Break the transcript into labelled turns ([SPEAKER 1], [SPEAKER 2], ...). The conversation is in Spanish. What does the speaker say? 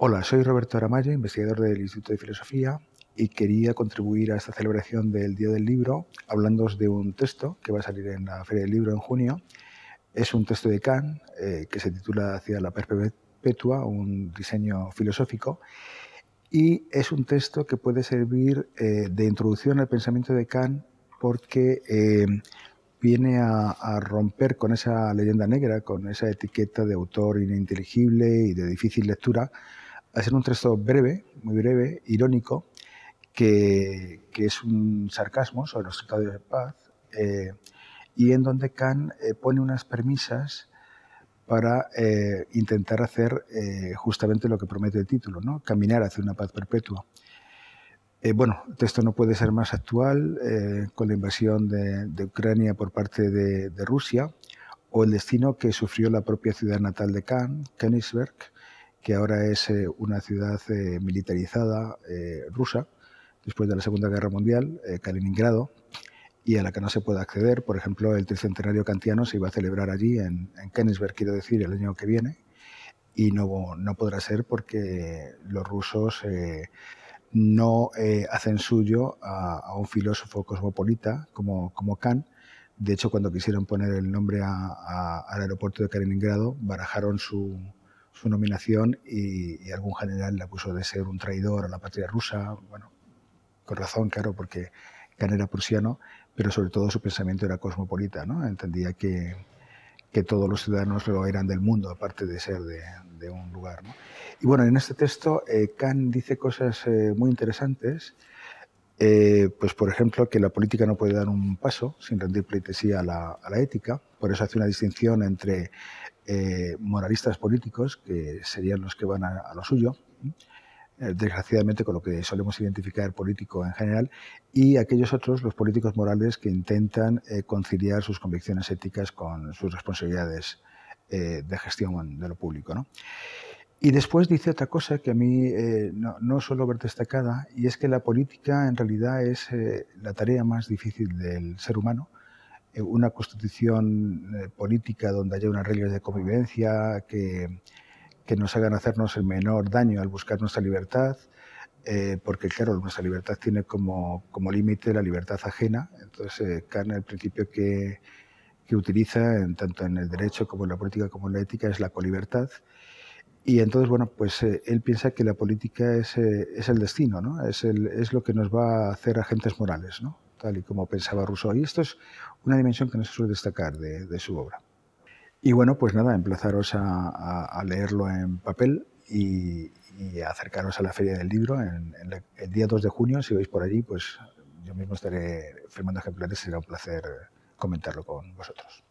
[SPEAKER 1] Hola, soy Roberto Aramayo, investigador del Instituto de Filosofía y quería contribuir a esta celebración del Día del Libro hablándoos de un texto que va a salir en la Feria del Libro en junio. Es un texto de Kant eh, que se titula Hacia la perpetua, un diseño filosófico, y es un texto que puede servir eh, de introducción al pensamiento de Kant porque eh, viene a, romper con esa leyenda negra, con esa etiqueta de autor ininteligible y de difícil lectura hacer un texto breve, muy breve, irónico, que, es un sarcasmo sobre los tratados de paz, eh, y en donde Kant eh, pone unas premisas para eh, intentar hacer justamente lo que promete el título, ¿no? caminar hacia una paz perpetua. bueno, el texto no puede ser más actual con la invasión de, Ucrania por parte de, de, Rusia o el destino que sufrió la propia ciudad natal de Kant, Königsberg, que ahora es eh, una ciudad eh, militarizada eh, rusa, después de la Segunda Guerra Mundial, Kaliningrado, y a la que no se puede acceder. Por ejemplo, el tricentenario kantiano se iba a celebrar allí, en, en Königsberg, quiero decir, el año que viene, y no, no podrá ser porque los rusos no hacen suyo a, un filósofo cosmopolita como, como Kant, de hecho, cuando quisieron poner el nombre al aeropuerto de Kaliningrado, barajaron su, su nominación y, algún general le acusó de ser un traidor a la patria rusa. Bueno, con razón, claro, porque Kahn era prusiano, pero sobre todo su pensamiento era cosmopolita, ¿no? Entendía que, que todos los ciudadanos lo eran del mundo, aparte de ser de, de un lugar. Y bueno, en este texto eh, dice cosas eh, muy interesantes, eh, pues por ejemplo que la política no puede dar un paso sin rendir pleitesía a la, a la ética, por eso hace una distinción entre eh, moralistas políticos, que serían los que van a, lo suyo, ¿eh? Eh, desgraciadamente con lo que solemos identificar político en general, y aquellos otros, los políticos morales, que intentan conciliar sus convicciones éticas con sus responsabilidades de gestión de lo público. Y después dice otra cosa que a mí no, no, suelo ver destacada, y es que la política en realidad es la tarea más difícil del ser humano, eh, una constitución eh, política donde haya unas reglas de convivencia que, nos hagan hacernos el menor daño al buscar nuestra libertad, eh, porque claro, nuestra libertad tiene como, como límite la libertad ajena, entonces eh, el principio que, utiliza tanto en el derecho como en la política como en la ética es la colibertad. Y entonces, bueno, pues él piensa que la política es, el destino, ¿no? es, es lo que nos va a hacer agentes morales, ¿no? tal y como pensaba Rousseau. Y esto es una dimensión que no se suele destacar de, su obra. Y bueno, pues nada, emplazaros a, leerlo en papel y, a acercaros a la Feria del Libro el día 2 de junio. Si vais por allí, pues yo mismo estaré firmando ejemplares. y Será un placer comentarlo con vosotros.